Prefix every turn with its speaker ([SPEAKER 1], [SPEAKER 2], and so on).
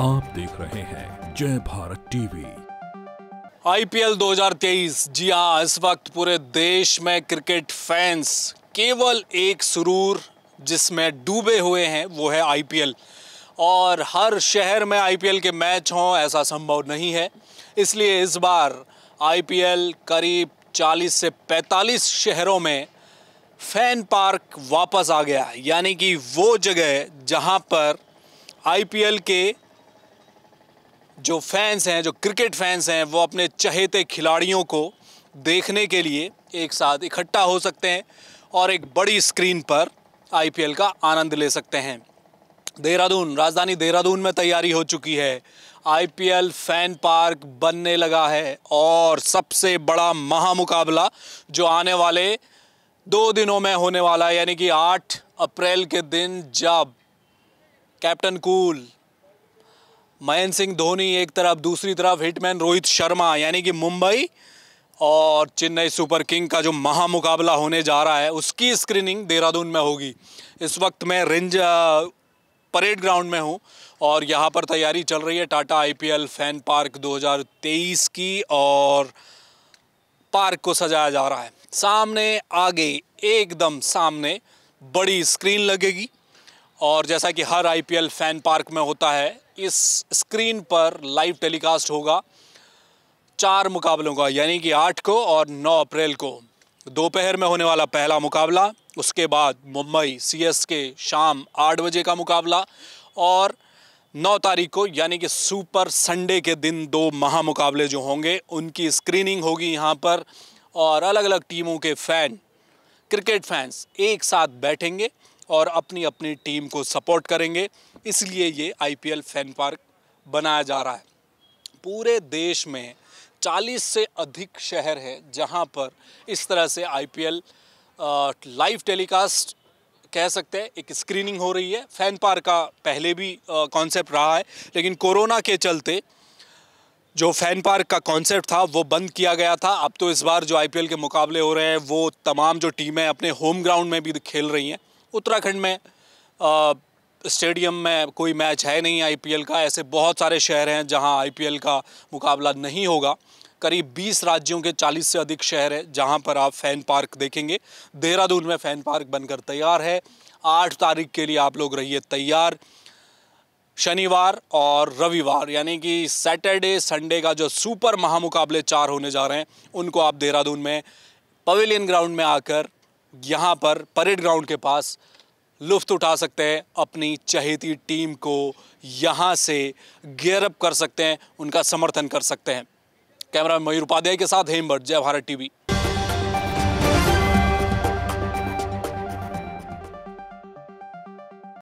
[SPEAKER 1] आप देख रहे हैं जय भारत टीवी आईपीएल 2023 जी हाँ इस वक्त पूरे देश में क्रिकेट फैंस केवल एक सुरूर जिसमें डूबे हुए हैं वो है आईपीएल और हर शहर में आईपीएल के मैच हों ऐसा संभव नहीं है इसलिए इस बार आईपीएल करीब 40 से 45 शहरों में फैन पार्क वापस आ गया यानी कि वो जगह जहां पर आईपीएल के जो फैंस हैं जो क्रिकेट फैंस हैं वो अपने चहेते खिलाड़ियों को देखने के लिए एक साथ इकट्ठा हो सकते हैं और एक बड़ी स्क्रीन पर आईपीएल का आनंद ले सकते हैं देहरादून राजधानी देहरादून में तैयारी हो चुकी है आईपीएल फैन पार्क बनने लगा है और सबसे बड़ा महामुकाबला जो आने वाले दो दिनों में होने वाला है यानी कि आठ अप्रैल के दिन जब कैप्टन कूल महेंद्र सिंह धोनी एक तरफ दूसरी तरफ हिटमैन रोहित शर्मा यानी कि मुंबई और चेन्नई सुपर किंग का जो महामुकाबला होने जा रहा है उसकी स्क्रीनिंग देहरादून में होगी इस वक्त मैं रेंज परेड ग्राउंड में हूँ और यहाँ पर तैयारी चल रही है टाटा आईपीएल फैन पार्क 2023 की और पार्क को सजाया जा रहा है सामने आगे एकदम सामने बड़ी स्क्रीन लगेगी और जैसा कि हर आईपीएल फैन पार्क में होता है इस स्क्रीन पर लाइव टेलीकास्ट होगा चार मुकाबलों का यानी कि आठ को और नौ अप्रैल को दोपहर में होने वाला पहला मुकाबला उसके बाद मुंबई सी के शाम आठ बजे का मुकाबला और नौ तारीख को यानी कि सुपर संडे के दिन दो महामुकाबले जो होंगे उनकी स्क्रीनिंग होगी यहाँ पर और अलग अलग टीमों के फैन क्रिकेट फैंस एक साथ बैठेंगे और अपनी अपनी टीम को सपोर्ट करेंगे इसलिए ये आईपीएल फैन पार्क बनाया जा रहा है पूरे देश में 40 से अधिक शहर हैं जहां पर इस तरह से आईपीएल लाइव टेलीकास्ट कह सकते हैं एक स्क्रीनिंग हो रही है फैन पार्क का पहले भी कॉन्सेप्ट रहा है लेकिन कोरोना के चलते जो फैन पार्क का कॉन्सेप्ट था वो बंद किया गया था अब तो इस बार जो आईपीएल के मुकाबले हो रहे हैं वो तमाम जो टीमें अपने होम ग्राउंड में भी खेल रही हैं उत्तराखंड में स्टेडियम में कोई मैच है नहीं आईपीएल का ऐसे बहुत सारे शहर हैं जहां आईपीएल का मुकाबला नहीं होगा करीब 20 राज्यों के 40 से अधिक शहर हैं जहां पर आप फ़ैन पार्क देखेंगे देहरादून में फ़ैन पार्क बनकर तैयार है आठ तारीख के लिए आप लोग रहिए तैयार शनिवार और रविवार यानी कि सैटरडे संडे का जो सुपर महामुकाबले चार होने जा रहे हैं उनको आप देहरादून में पवेलियन ग्राउंड में आकर यहाँ पर परेड ग्राउंड के पास लुफ्त उठा सकते हैं अपनी चहेती टीम को यहाँ से गेयरअप कर सकते हैं उनका समर्थन कर सकते हैं कैमरा मयूर उपाध्याय के साथ हेमभट्ट जय भारत टीवी